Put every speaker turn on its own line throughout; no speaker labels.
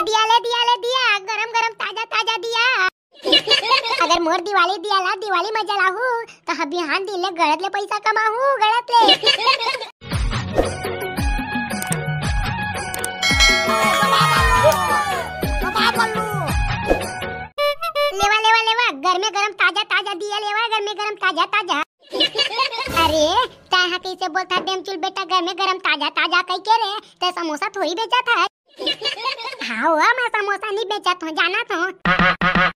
ले दिया ले दिया ले दिया गरम गरम ताजा ताजा दिया अगर मोर दिवाली दिया ला दिवाली मजा जलाहू तो हम यहाँ दिल गलत ले पैसा कमाहू गलत ले लेवा लेवा लेवा गर्मे गरम ताजा ताजा दिया लेवा गर्मे गरम ताजा ताजा अरे ताहा हाँ कैसे बोलता डेमचुल बेटा गर्मे गरम ताजा ताजा कह के रे ते तो समोसा थोड़ी बेचा था हाँ आओ मैं समोसा नहीं बेचा था जाना था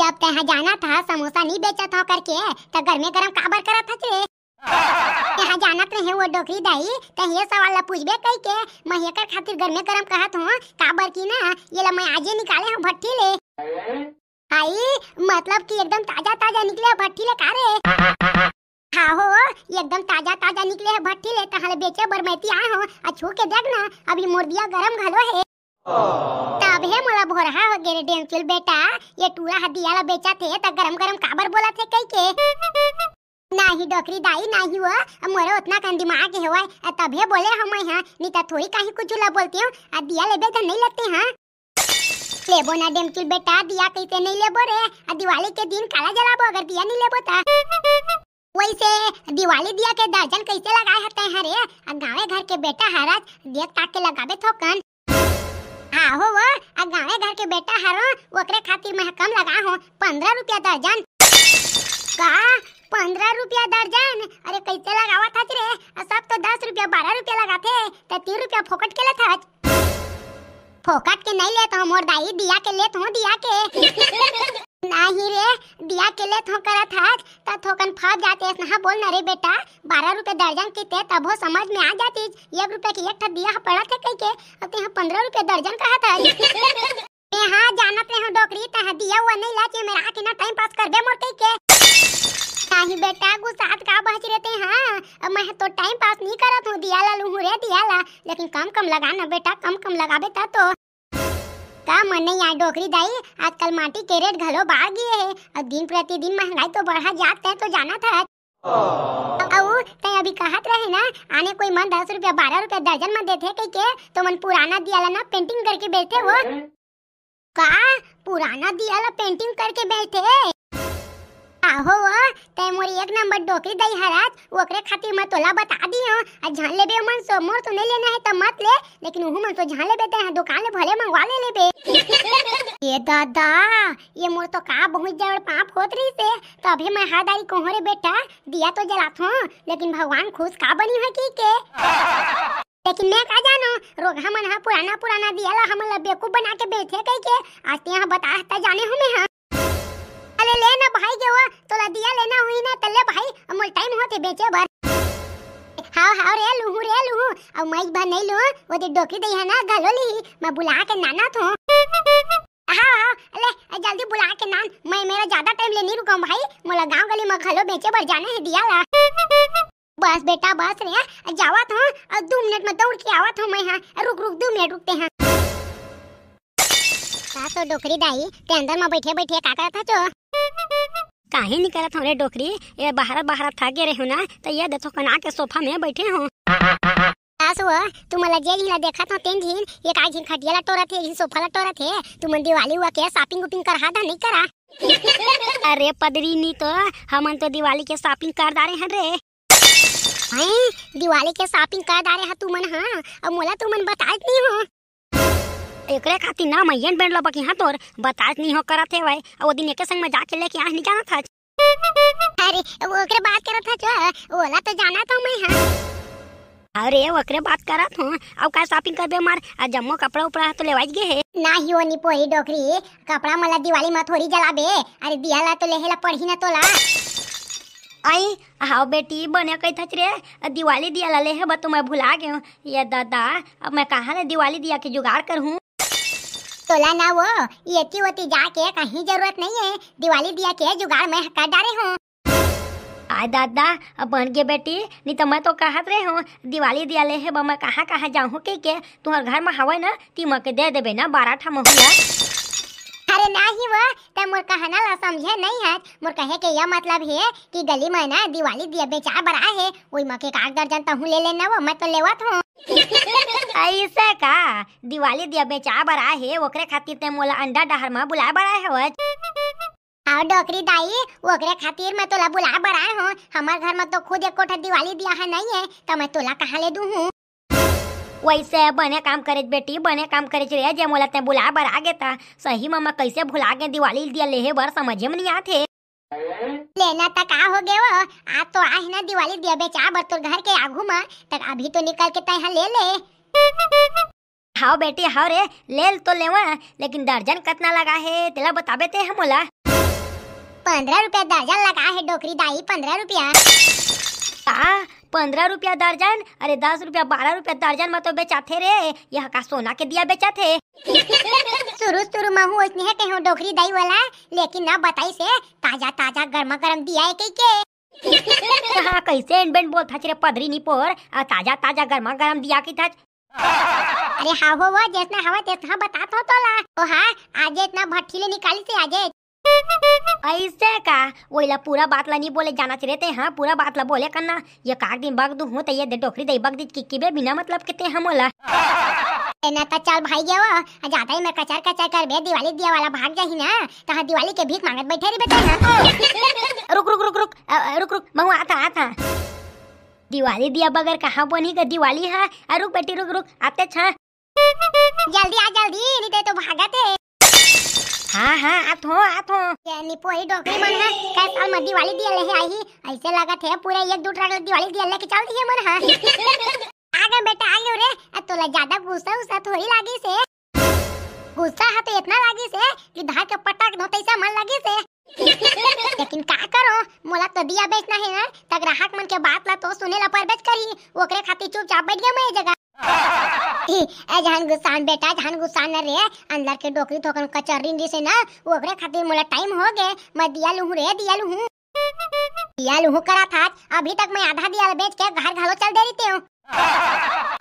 जब तह हाँ जाना था समोसा नहीं बेचा था करके तो घर में गरम काबर करा था चले यहाँ जाना तो है वो डोकरी दाई तो ये सवाल ला पूछबे कही के मैं कर खातिर घर में गरम कहा था काबर की ना ये ला मैं आज ही निकाले हूँ भट्टी ले आई मतलब कि एकदम ताजा ताजा निकले भट्टी ले कारे रे खाओ हाँ एकदम ताजा ताजा निकले है भट्टी ले तो बेचे बर आ हो अच्छू के देख ना अभी मुर्दिया गरम घलो है तब है मोला भोरहा हो गेरे डेंसिल बेटा ये टूरा हदिया ला बेचा थे त गरम गरम काबर बोला थे कई के नाही डकरी दाई नाही वो मोर उतना कन दिमाग है तब तबे बोले हम हां नी त थोड़ी काहे कुछ ला बोलती हूं आ दिया लेबे तो नहीं लगते हां लेबो ना डेंसिल बेटा दिया कैसे नहीं लेबो रे आ दिवाली के दिन काला जलाबो अगर दिया नहीं लेबो ता वैसे दिवाली दिया के दर्जन कैसे लगाए हते हैं हाँ रे गाँव घर के बेटा हरत देख ताके लगाबे थोकन हाँ, हो वो आ घर के बेटा हरो ओकरे खातिर मैं कम लगा हूँ पंद्रह रुपया दर्जन का पंद्रह रुपया दर्जन अरे कैसे लगावा था तेरे सब तो दस रुपया बारह रुपया लगाते तो तीन रुपया फोकट के लेता फोकट के नहीं लेता हूँ मोर दाई दिया के लेता हूँ दिया के नहीं रे दिया के लेत हो करा था हम फंस जाते हैं नहा बोल ना रे बेटा बारह रुपए दर्जन की थे तब समझ में आ जाती एक रुपए की एक था दिया पड़ा थे कहीं के अब ते तो पंद्रह रुपए दर्जन कहा था मैं हाँ जानत रहे डोकरी तह दिया हुआ नहीं लाचे मेरा आखिर ना टाइम पास कर दे मोटे के नहीं बेटा गुस्सा का बच रहे हैं हाँ। अब मैं तो टाइम पास नहीं करा तू दिया ला लूँ रे दिया ला लेकिन कम कम लगाना बेटा कम कम लगा बेटा तो का मने यहाँ डोकरी दाई आजकल माटी के रेट घलो बढ़ गए है अब दिन प्रतिदिन महंगाई तो बढ़ा जात है तो जाना था ते अभी कहत रहे ना आने कोई मन दस रुपया बारह रुपया दर्जन में देते कई के तो मन पुराना दियाला ना पेंटिंग करके बेचते वो का पुराना दिया ला पेंटिंग करके बेचते आहो वो ते मोरी एक नंबर डोकरी दई हरात ओकरे खातिर मैं तोला बता दी हूं आ जान लेबे मन सो मोर तो नहीं लेना है त मत ले लेकिन ओहु मन तो जान लेबे ते दुकान ले भले मंगवा ले लेबे ये दादा ये मोर तो का बहुत जाड़ पाप होत रही से तभी मैं हा हादारी कोहरे बेटा दिया तो जलात हूं लेकिन भगवान खुश का बनी है की के लेकिन मैं का जानो रोग हमन हा पुराना पुराना दिया ला हमन ला बेवकूफ बना के बैठे कह के आज ते यहां बता त जाने हूं मैं हां अले ले ना भाई के गेव तोला दिया लेना हुई ना तल्ले भाई अमोल टाइम होते बेचे भर हाँ हाँ रे लुहु रे लुहु अब मैं भर नहीं लो वो दे तो डोकी दे है ना गलो ली मैं बुला के नाना तो हाँ हाँ अले जल्दी बुला के नान मैं मेरा ज्यादा टाइम ले नहीं रुका भाई मोला गांव गली में घलो बेचे भर जाने है दिया ला बस बेटा बस रे जावा तो दो मिनट में दौड़ के आवा था तो मैं हाँ रुक रुक दो मिनट रुकते हैं આ तो डोकरी दाई દાઈ अंदर में बैठे बैठे का करत છો काहे नहीं करत हमरे डोकरी ये बाहर बाहर था गे रहे ना तो ये देखो कना के सोफा में बैठे हो सासुओ हाँ, तू मला जे जिला देखत हो तेन दिन ये काय जिन खटिया ला टोरत हे सोफा ला टोरत तू मन दिवाली हुआ के शॉपिंग उपिंग कर हादा नहीं करा अरे पदरी नी तो हमन तो दिवाली के शॉपिंग कर दारे हैं रे हैं दिवाली के शॉपिंग कर दारे हैं मन हां अब मोला तू मन बतात नहीं हो एकरे खाती ना मैयन बैंड लबक यहाँ तोर बतात नहीं हो करत है वो दिन एक संग में जाके लेके आ नहीं जाना था अरे वो ओकरे बात करत था जो ओला तो जाना था मैं हां अरे ओकरे बात करत हूं अब का शॉपिंग करबे मार आ जम्मो कपड़ा उपड़ा तो लेवाज गे है नाही ओनी पोही डोकरी कपड़ा मला दिवाली में थोड़ी जलाबे अरे दिया ला तो लेहेला पढ़ी ना तोला आई हाँ बेटी बने कही थच रे दिवाली दिया ला ले है तो मैं भुला गया ये दादा अब मैं कहाँ ले दिवाली दिया के जुगाड़ करूँ तोला ना वो एती ओती जाके कहीं जरूरत नहीं है दिवाली दिया के जुगाड़ में कर डाले हूँ आय दादा बन गए बेटी नहीं तो मैं तो कहत रहे हूँ दिवाली दिया ले है मैं कहाँ कहाँ जाऊँ के के तुम्हारे घर में हवा ना ती के दे देवे ना बारह ठा महुआ ही वो तब मोर कहना ला समझे नहीं है मोर कहे के यह मतलब है कि गली में ना दिवाली दिया बेचा बरा है वही मके का दर्जन तहु ले लेना वो मैं तो लेवत हूँ ऐसे का दिवाली दिया बेचा बरा है ओकरे खातिर ते मोला अंडा डहर में बुला बरा है वो और डोकरी दाई ओकरे खातिर मैं तोला बुला बरा हूँ हमार घर में तो खुद एक कोठा दिवाली दिया है नहीं है तो मैं तोला कहाँ ले दू हूँ वैसे बने काम करे बेटी बने काम करे रे जे मोला ते बुला बर आगे ता सही मामा कैसे भुला गे दिवाली दिया लेहे बर समझे में नहीं आते लेना तक का हो गए वो आ तो आ ना दिवाली दिया बेचा बर तोर घर के आगू में तक अभी तो निकल के तय ले ले हाओ बेटी हाओ रे ले तो लेवा लेकिन दर्जन कितना लगा है तेला बताबे ते हम मोला पंद्रह रुपया दर्जन लगा है डोकरी दाई पंद्रह रुपया ता हाँ, पंद्रह रुपया दर्जन अरे दस रुपया बारह रुपया दर्जन में तो बेचा थे रे यह का सोना के दिया बेचा थे शुरू शुरू में हूँ उसने है कहीं डोकरी दही वाला लेकिन ना बताई से ताजा ताजा गर्मा गर्म दिया है कई के कहा कैसे एंड बेंड बोल था रे पदरी नी पोर और ताजा ताजा गर्मा गर्म दिया की था अरे हाँ हो वो जैसना हवा तैसना बताता तो तोला ओ हाँ आज इतना भट्ठी ले निकाली से आज ऐसे का वही पूरा बात ला नहीं बोले जाना चाहते हैं हाँ, पूरा बात ला बोले करना ये काक दिन बग दू हूँ तो ये डोकरी दे बग दी किक्की बे बिना मतलब कितने हम बोला ना तो चल भाई गया जाता ही मैं कचर कचर कर बे दिवाली दिया वाला भाग जाही ना तो हाँ दिवाली के भीख मांगत बैठे रे बेटा रुक रुक रुक रुक रुक रुक मैं बहु आता आता दिवाली दिया बगैर कहाँ बनी का दिवाली है हाँ? रुक बेटी रुक रुक आते छा जल्दी आ जल्दी नहीं तो भागत हाँ हाँ आत हो आत हो ये निपो ही डॉक्टर मन है कई साल में दिवाली दिया ले आई ही ऐसे लगा थे पूरे एक दूसरा के दिवाली दिया ले के चल दिया मन हाँ आगे बेटा आगे उरे रे अब तोला ज्यादा गुस्सा उस्सा थोड़ी लगी से गुस्सा है तो इतना लगी से कि धार के पटक दो तैसा मन लगी से लेकिन का करो मोला तो दिया बेचना है ना हाँ। त ग्राहक मन के बात ला तो सुने ला पर बेच करी वो ओकरे खातिर चुपचाप बैठ गया मैं जगह ए जान गुसान बेटा जान गुसान न रे अंदर के डोकरी थोकन कचरी दी से ना ओकरे खातिर मोला टाइम हो गए मैं दिया लूहू रे दिया लूहू दिया लूहू करा था अभी तक मैं आधा दिया बेच के घर घालो चल दे रही हूँ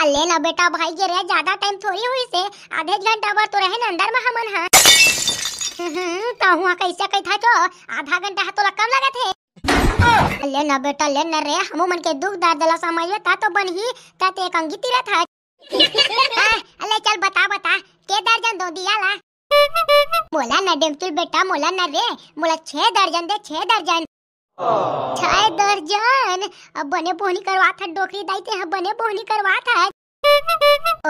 अल्ले ना बेटा भाई के रे ज्यादा टाइम थोड़ी हुई से आधे घंटा भर तो रहे ना अंदर में हमन हां हम्म, कहूँ कैसे कह था तो आधा घंटा तो कम लगा थे लेना बेटा लेना रे हम मन के दुख दर्द ला समझे ता तो बन ही ता ते एक अंगिती रथ है अले चल बता बता के दर्जन दो दिया ला मोला न डेमचुल बेटा मोला ना रे मोला छह दर्जन दे छह दर्जन छह दर्जन अब बने बोनी करवा था डोकरी दाई ते बने बोनी करवा था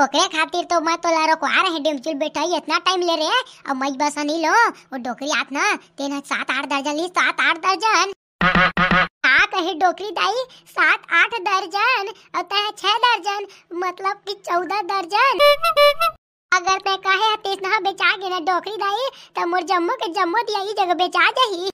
ओके खातिर तो मैं तो ला तोला आ रहे डेमचुल बेटा इतना टाइम ले रे अब मज बसा नहीं लो वो डोकरी आत ना तेना सात आठ दर्जन ली सात आठ दर्जन हाँ कही डोकरी दाई सात आठ दर्जन अतः तह छह दर्जन मतलब कि चौदह दर्जन अगर मैं कहे तीस ना बेचा गे ना डोकरी दाई तो मोर जम्मू के जम्मू दिया ये जगह बेचा जाही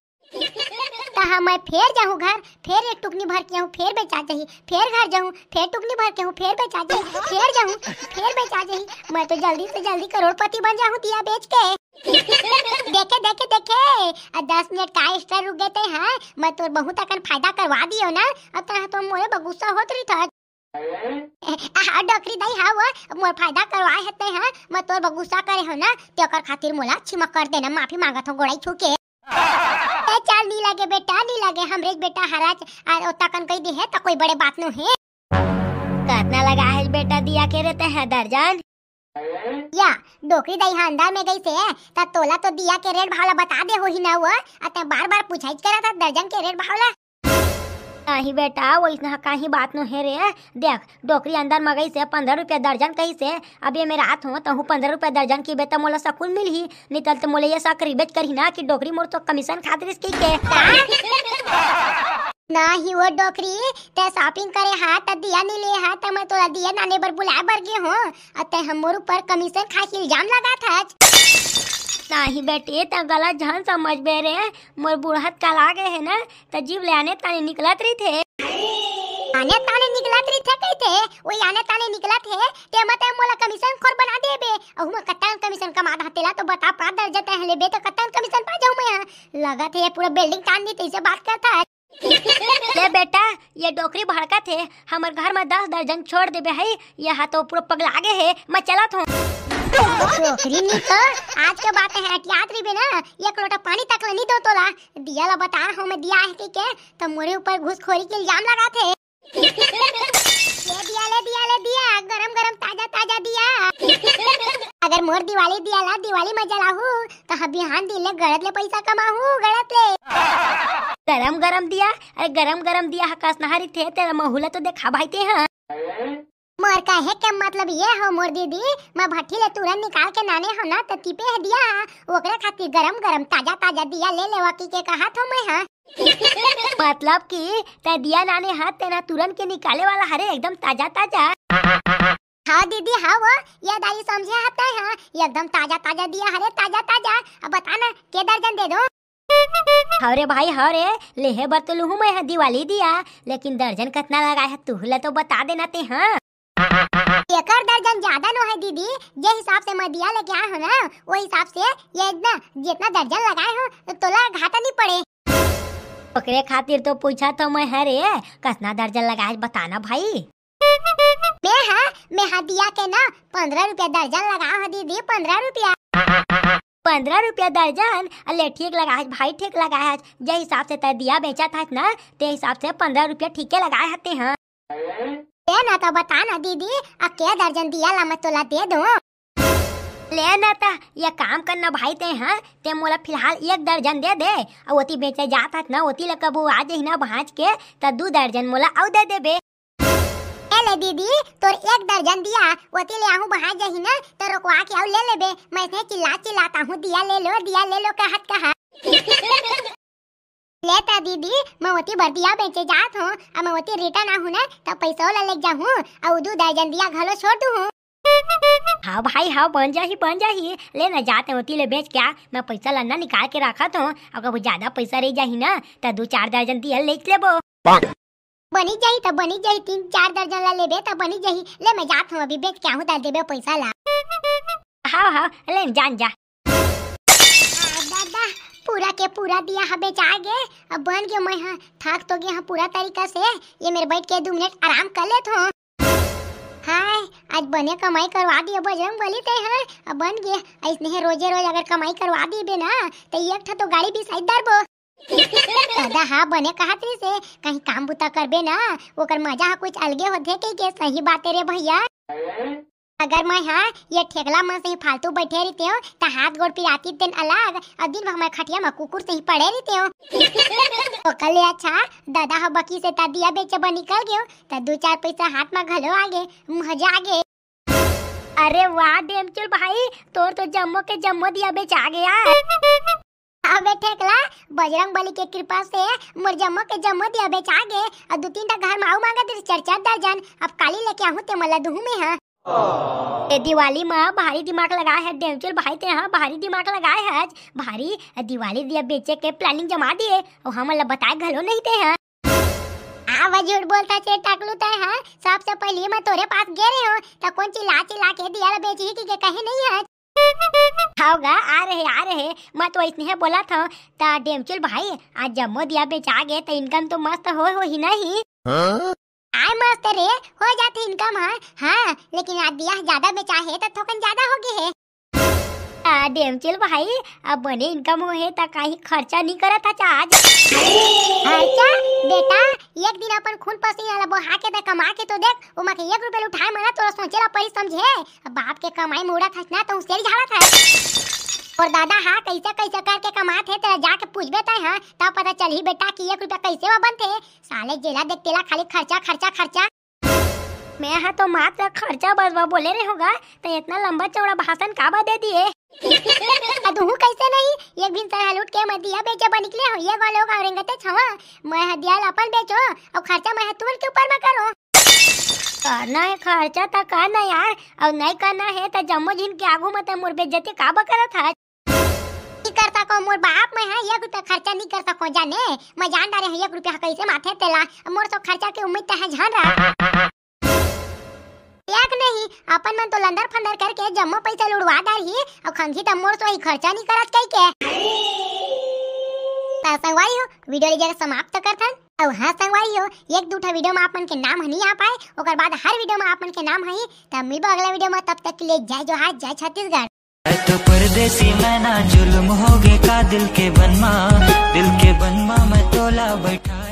तो हाँ मैं फिर जाऊँ घर फिर एक टुकनी भर के आऊँ फिर बेचा जाही फिर घर जाऊँ फिर टुकनी भर के आऊँ फिर बेचा जाही फिर जाऊँ फिर बेचा जाही मैं तो जल्दी से जल्दी करोड़पति बन जाऊँ दिया बेच के देखे देखे देखे दस मिनट का एक्स्ट्रा रुक गए थे हाँ मैं तो बहुत अकन फायदा करवा दियो ना अब तरह तो, हाँ, तो मोरे बगुसा होत रही था हाँ डॉक्टरी दाई हाँ वो मोर फायदा करवाए हेते हैं हाँ। मैं तोर बगुसा करे हो ना ते ओकर खातिर मोला छिमक कर देना माफी मांगत हो गोड़ाई छूके ए चल नी लगे बेटा नी लगे हमरे बेटा हराज और तकन कह दी है हाँ, तो कोई बड़े बात नो है कतना लगा है बेटा दिया के रहते हैं दर्जन या डोकरी दई हांदा में गई से त तोला तो दिया के रेट भाव बता दे हो ही ना हुआ अते बार बार करा था दर्जन के रेट भाव नहीं बेटा वो इतना ही बात नहीं है रे देख डोकरी अंदर मगई से पंद्रह रुपया दर्जन कही से अब ये मैं रात हूँ तो हूँ पंद्रह रुपया दर्जन की बेटा मोला सकून मिल ही नहीं तल तो मोला ये सकरी बेच करी ना कि डोकरी मोर तो कमीशन खातिर इसकी के ना ही वो डोकरी ते शॉपिंग करे हाथ त दिया नहीं ले हाथ तो मैं तो दिया नाने पर बुलाए बर गे हूँ ते हम ऊपर कमीशन खा के इल्जाम लगा था नहीं बेटे तो गलत झन समझ बे रहे मोर बुढ़त कल आ गए है ना तो जीव ले आने ताने निकलत रही थे आने ताने निकलत रही थे कहते वही आने ताने निकलत है ते मत है मोला कमीशन खोर बना दे बे अहू मैं कतन कमीशन कमा दा तेला तो बता पा दर जते हले बे तो कतन कमीशन पा जाऊं मैं लगत है पूरा बिल्डिंग तान दी तेसे बात करता है ले बेटा ये डोकरी भड़का थे हमर घर में दस दर्जन छोड़ देबे है ये हाथों पूरा पगला गए है मैं चलत हूँ आज के बात है कि आत रिबे ना ये लोटा पानी तक नहीं दो तोला दिया ला बता मैं दिया है ठीक है तो मोरे ऊपर घुसखोरी के इल्जाम लगा थे ये दिया ले दिया ले दिया गरम गरम ताजा ताजा दिया अगर मोर दिवाली दिया ला दिवाली में जलाहू तो हबी दिल ले गलत ले पैसा कमाहू गलत ले गरम गरम दिया अरे गरम गरम दिया हकास नहारी थे तेरा महुला तो देखा भाई थे हां मोर का है क्या मतलब ये हो मोर दीदी मैं भट्टी ले तुरंत निकाल के नाने हो ना तती तो पे दिया ओकरे खातिर गरम गरम ताजा ताजा दिया ले लेवा की के कहा था मैं हां मतलब कि ते दिया नाने हाथ तेना तुरंत के निकाले वाला हरे एकदम ताजा ताजा हाँ दीदी हाँ वो ये दाई समझे आता है हाँ एकदम ताजा ताजा दिया हरे ताजा ताजा अब बताना के दर्जन दे दो हाँ भाई हाँ लेहे बर तो लूहू मैं दिवाली दिया लेकिन दर्जन कितना लगाए तू ले तो बता देना ते हाँ एकर दर्जन ज्यादा नो है दीदी जे हिसाब से मैं दिया लेके आया हूँ ना वो हिसाब से ये इतना जितना दर्जन लगाए हूँ तोला घाटा नहीं पड़े ओकरे खातिर तो पूछा तो मैं हरे कितना दर्जन लगाए बताना भाई हाँ, मैं हा मैं हा दिया के ना पंद्रह रुपया दर्जन लगा है दीदी पंद्रह रुपया पंद्रह रुपया दर्जन अले ठीक लगा भाई ठीक लगाए जे हिसाब से तय दिया बेचा था ना ते हिसाब से पंद्रह रुपया ठीक लगाए हते हैं हाँ। हाँ तो बता ना दीदी अब क्या दर्जन दिया ला मैं तोला दे दूँ ले ना ये काम करना भाई ते हाँ ते मोला फिलहाल एक दर्जन दे दे और ओती बेचे जाता हत ना ओती ला कबू आज ही ना भाँज के तब दो दर्जन मोला और दे दे बे ले दीदी तोर एक दर्जन दिया वो ती ले आहू बहा जाही ना तो रुकवा के आऊ ले ले बे मैं से चिल्ला चिल्लाता हूँ दिया ले लो दिया ले लो कहत कहा लेता दीदी मैं ओती बर्दिया बेचे जात हूँ अब मैं ओती रिटर्न आहू ना तो पैसा ला ले जाहूँ अब उदू दर्जन दिया घलो छोटू हूँ हाँ भाई हाँ बन जाही बन जाही ले ना जाते होती ले बेच क्या मैं पैसा ना निकाल के रखा तो अगर वो ज्यादा पैसा रह जाही ना तो दो चार दर्जन दिया ले लेबो बनी जाही तो बनी जाही तीन चार दर्जन ला लेबे तो बनी जाही ले मैं जात हूँ अभी बेच क्या हूँ दे पैसा ला हाँ हाँ ले जान जा पूरा के पूरा दिया हबे जागे अब बन गयो मैं हाँ थक तो गया हाँ पूरा तरीका से ये मेरे बैठ के दो मिनट आराम कर लेत हूँ हाय आज बने कमाई करवा दिए बजरंग बली ते है अब बन गए ऐसे है रोजे रोज अगर कमाई करवा दी बे ना तो एक था तो गाड़ी भी साइड दरबो दादा हाँ बने कहातरी से कहीं काम बूता करबे ना ओकर मजा कुछ अलगे होते के, के सही बातें रे भैया अगर मैं हाँ ये ठेकला मन से ही फालतू बैठे रहते हो तो हाथ गोड़ पी आती दिन अलग और दिन हमारे खटिया में कुकुर से ही पड़े रहते हो तो कल अच्छा दादा हो बकी से ता दिया बेचे बन निकल गयो तो दो चार पैसा हाथ में घलो आ गए मजा आ गए अरे वाह डेमचुल भाई तोर तो जम्मो के जम्मो दिया बेचा गया अबे ठेकला बजरंग बली के कृपा से मोर जम्मो के जम्मो दिया बेचा गए और दो तीन टा घर माऊ मांगा दे चार चार दर्जन अब काली लेके आऊं ते मल्ला दूहू में हां दिवाली में भारी दिमाग लगाए है डेंचर भाई ते हाँ भारी दिमाग लगाए है भारी दिवाली दिया बेचे के प्लानिंग जमा दिए और हम हाँ, मतलब ला बताए घलो नहीं थे हाँ आवा झूठ बोलता छे टकलू ते तो हैं हाँ। सबसे पहले मैं तोरे पास गे रहे हूं तो कौन चिल्ला चिल्ला के दिया ला बेची की के कहे नहीं है हाँ। होगा आ रहे आ रहे मैं तो इसने बोला था ता डेमचुल भाई आज जम्मो दिया बेचा गए तो इनकम तो मस्त हो हो ही नहीं आय मस्त रे हो जाती इनकम हाँ हाँ लेकिन आज बियाह ज्यादा में चाहे तो थोकन ज्यादा होगी है आ डेम चल भाई अब बने इनकम हो है तो कहीं खर्चा नहीं करा था आज खर्चा अच्छा, बेटा एक दिन अपन खून पसीने वाला बहा के दे कमा के तो देख उमा मके एक रुपया उठाए मना तोरा सोचे ला पड़ी समझे बाप के कमाई मोड़ा था ना तो उसे झाड़ा था और दादा हाँ कैसे कैसे करके कमात है तेरा जाके पूछबे तय हां तब पता चलही बेटा कि एक रुपया कैसे वह बनते साले जेला देख तेला खाली खर्चा खर्चा खर्चा मैं हां तो मात्र खर्चा बसवा बोले रे होगा तो इतना लंबा चौड़ा भाषण काबा दे दिए अदहू कैसे नहीं एक दिन तरह लूट के दिया बेचे बन निकले हो ये गो लोग ते छवा हाँ। मैं हाँ दिया अपन बेचो और खर्चा मैं हाँ तुम के ऊपर में करो करना है खर्चा तो करना यार और नहीं करना है तो जम्मो जिन के आगू मत तो मोर बेइज्जती काबा करत है कर सको मोर बाप मैं है एक रुपया खर्चा नहीं कर सको जाने मैं जान डाले है एक रुपया कैसे माथे तेला मोर तो खर्चा के उम्मीद है झन रहा एक नहीं अपन मन तो लंदर फंदर करके जम्मो पैसा लुड़वा डाल ही और खंगी तो मोर तो ही खर्चा नहीं करत कई के संगवाई हो वीडियो ले जगह समाप्त तो करथन और हाँ संगवाई हो एक दूठा वीडियो में आपन के नाम नहीं आ पाए और बाद हर वीडियो में आपन के नाम है तब मिलबो अगला वीडियो में तब तक के लिए जय जोहार जय छत्तीसगढ़ तो परदेसी मैं ना जुल्म गए का दिल के बनवा दिल के बनवा मैं तोला बैठा